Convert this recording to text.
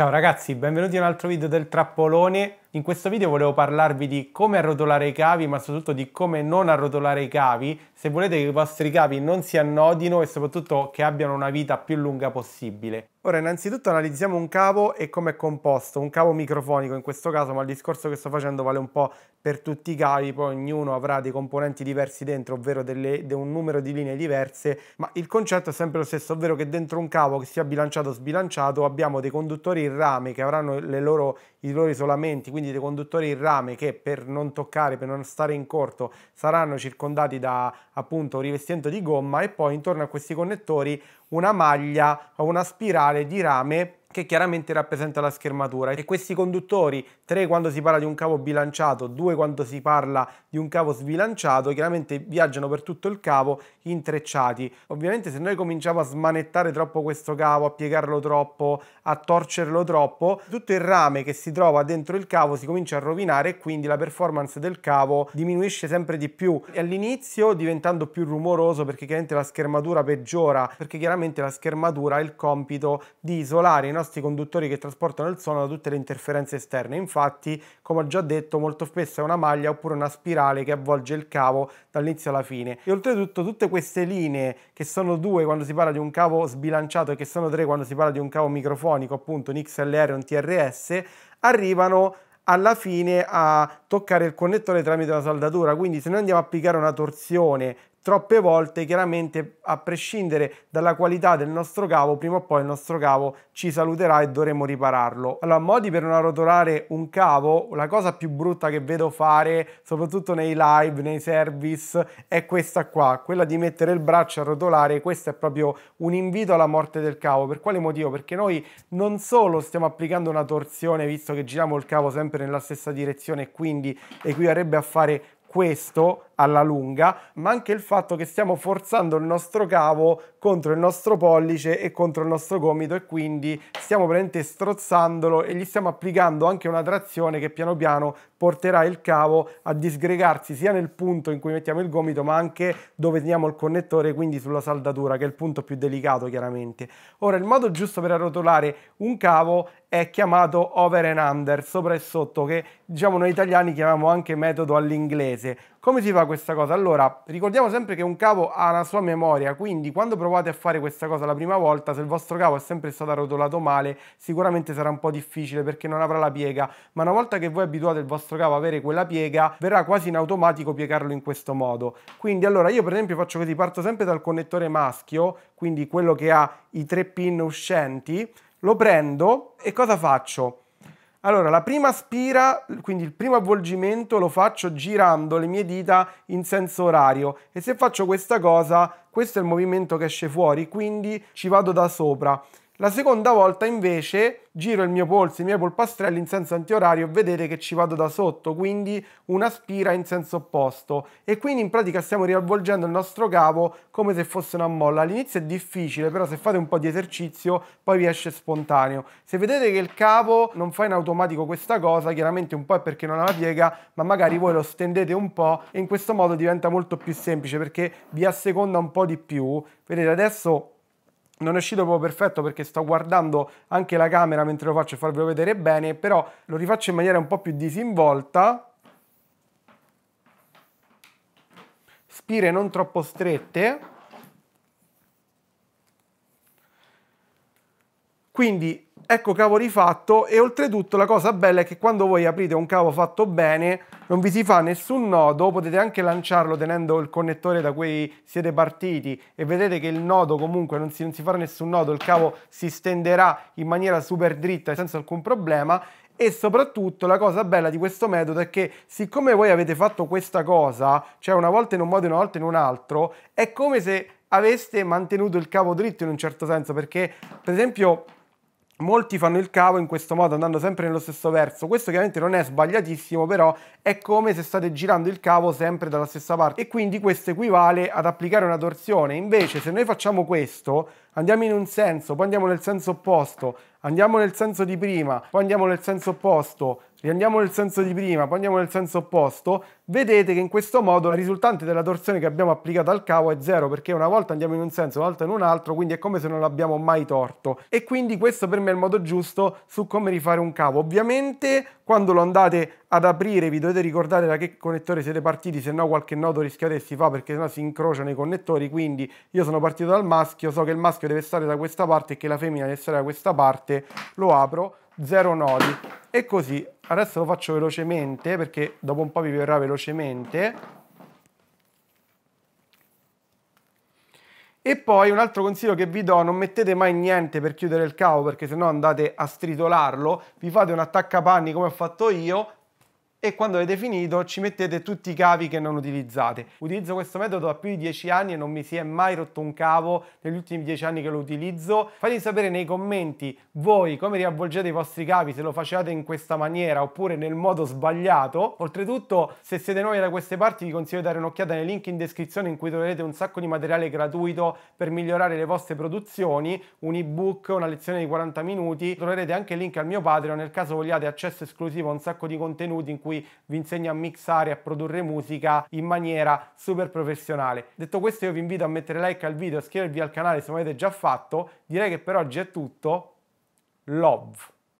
Ciao ragazzi, benvenuti in un altro video del trappolone. In questo video volevo parlarvi di come arrotolare i cavi, ma soprattutto di come non arrotolare i cavi, se volete che i vostri cavi non si annodino e soprattutto che abbiano una vita più lunga possibile. Ora innanzitutto analizziamo un cavo e come è composto, un cavo microfonico in questo caso, ma il discorso che sto facendo vale un po' per tutti i cavi, poi ognuno avrà dei componenti diversi dentro, ovvero delle, de un numero di linee diverse, ma il concetto è sempre lo stesso, ovvero che dentro un cavo che sia bilanciato o sbilanciato abbiamo dei conduttori in rame che avranno loro, i loro isolamenti, quindi dei conduttori in rame che per non toccare, per non stare in corto, saranno circondati da appunto un rivestimento di gomma e poi intorno a questi connettori una maglia o una spirale di rame che chiaramente rappresenta la schermatura e questi conduttori 3 quando si parla di un cavo bilanciato 2 quando si parla di un cavo sbilanciato chiaramente viaggiano per tutto il cavo intrecciati ovviamente se noi cominciamo a smanettare troppo questo cavo a piegarlo troppo a torcerlo troppo tutto il rame che si trova dentro il cavo si comincia a rovinare e quindi la performance del cavo diminuisce sempre di più E all'inizio diventando più rumoroso perché chiaramente la schermatura peggiora perché chiaramente la schermatura ha il compito di isolare i nostri nasti conduttori che trasportano il suono da tutte le interferenze esterne. Infatti, come ho già detto, molto spesso è una maglia oppure una spirale che avvolge il cavo dall'inizio alla fine. E oltretutto tutte queste linee, che sono due quando si parla di un cavo sbilanciato e che sono tre quando si parla di un cavo microfonico, appunto un XLR e un TRS, arrivano alla fine a toccare il connettore tramite una saldatura quindi se noi andiamo a applicare una torsione troppe volte chiaramente a prescindere dalla qualità del nostro cavo prima o poi il nostro cavo ci saluterà e dovremo ripararlo allora modi per non arrotolare un cavo la cosa più brutta che vedo fare soprattutto nei live nei service è questa qua quella di mettere il braccio a rotolare questo è proprio un invito alla morte del cavo per quale motivo perché noi non solo stiamo applicando una torsione visto che giriamo il cavo sempre nella stessa direzione e quindi equivarrebbe a fare questo alla lunga, ma anche il fatto che stiamo forzando il nostro cavo contro il nostro pollice e contro il nostro gomito e quindi stiamo veramente strozzandolo e gli stiamo applicando anche una trazione che piano piano porterà il cavo a disgregarsi sia nel punto in cui mettiamo il gomito ma anche dove teniamo il connettore quindi sulla saldatura che è il punto più delicato chiaramente. Ora il modo giusto per arrotolare un cavo è chiamato over and under, sopra e sotto, che diciamo noi italiani chiamiamo anche metodo all'inglese. Come si fa questa cosa? Allora, ricordiamo sempre che un cavo ha la sua memoria, quindi quando provate a fare questa cosa la prima volta, se il vostro cavo è sempre stato arrotolato male, sicuramente sarà un po' difficile perché non avrà la piega, ma una volta che voi abituate il vostro cavo a avere quella piega, verrà quasi in automatico piegarlo in questo modo. Quindi allora io per esempio faccio così, parto sempre dal connettore maschio, quindi quello che ha i tre pin uscenti, lo prendo e cosa faccio? Allora, la prima spira, quindi il primo avvolgimento, lo faccio girando le mie dita in senso orario e se faccio questa cosa, questo è il movimento che esce fuori, quindi ci vado da sopra. La seconda volta invece giro il mio polso, i miei polpastrelli in senso antiorario vedete che ci vado da sotto, quindi una spira in senso opposto. E quindi in pratica stiamo riavvolgendo il nostro cavo come se fosse una molla. All'inizio è difficile, però se fate un po' di esercizio poi vi esce spontaneo. Se vedete che il cavo non fa in automatico questa cosa, chiaramente un po' è perché non ha la piega, ma magari voi lo stendete un po' e in questo modo diventa molto più semplice perché vi asseconda un po' di più. Vedete adesso non è uscito proprio perfetto perché sto guardando anche la camera mentre lo faccio e farvelo vedere bene, però lo rifaccio in maniera un po' più disinvolta. Spire non troppo strette. Quindi ecco cavo rifatto e oltretutto la cosa bella è che quando voi aprite un cavo fatto bene non vi si fa nessun nodo, potete anche lanciarlo tenendo il connettore da cui siete partiti e vedete che il nodo comunque non si, non si farà nessun nodo, il cavo si stenderà in maniera super dritta senza alcun problema e soprattutto la cosa bella di questo metodo è che siccome voi avete fatto questa cosa, cioè una volta in un modo e una volta in un altro, è come se aveste mantenuto il cavo dritto in un certo senso perché per esempio Molti fanno il cavo in questo modo andando sempre nello stesso verso, questo chiaramente non è sbagliatissimo però è come se state girando il cavo sempre dalla stessa parte e quindi questo equivale ad applicare una torsione, invece se noi facciamo questo andiamo in un senso, poi andiamo nel senso opposto, andiamo nel senso di prima, poi andiamo nel senso opposto, riandiamo nel senso di prima, poi andiamo nel senso opposto, vedete che in questo modo la risultante della torsione che abbiamo applicato al cavo è zero, perché una volta andiamo in un senso, un'altra in un altro, quindi è come se non l'abbiamo mai torto. E quindi questo per me è il modo giusto su come rifare un cavo. Ovviamente quando lo andate ad aprire vi dovete ricordare da che connettore siete partiti, se no qualche nodo rischiate che si fa perché sennò si incrociano i connettori, quindi io sono partito dal maschio, so che il maschio deve stare da questa parte e che la femmina deve stare da questa parte, lo apro, 0 nodi e così adesso lo faccio velocemente perché dopo un po' vi verrà velocemente e poi un altro consiglio che vi do non mettete mai niente per chiudere il cavo perché se no andate a stritolarlo vi fate un attaccapanni come ho fatto io e quando avete finito ci mettete tutti i cavi che non utilizzate. Utilizzo questo metodo da più di 10 anni e non mi si è mai rotto un cavo negli ultimi 10 anni che lo utilizzo. Fatemi sapere nei commenti voi come riavvolgete i vostri cavi, se lo facevate in questa maniera oppure nel modo sbagliato. Oltretutto se siete nuovi da queste parti vi consiglio di dare un'occhiata nel link in descrizione in cui troverete un sacco di materiale gratuito per migliorare le vostre produzioni, un ebook, una lezione di 40 minuti. Troverete anche il link al mio Patreon nel caso vogliate accesso esclusivo a un sacco di contenuti in cui cui vi insegno a mixare e a produrre musica in maniera super professionale. Detto questo io vi invito a mettere like al video, iscrivervi al canale se non avete già fatto, direi che per oggi è tutto, love!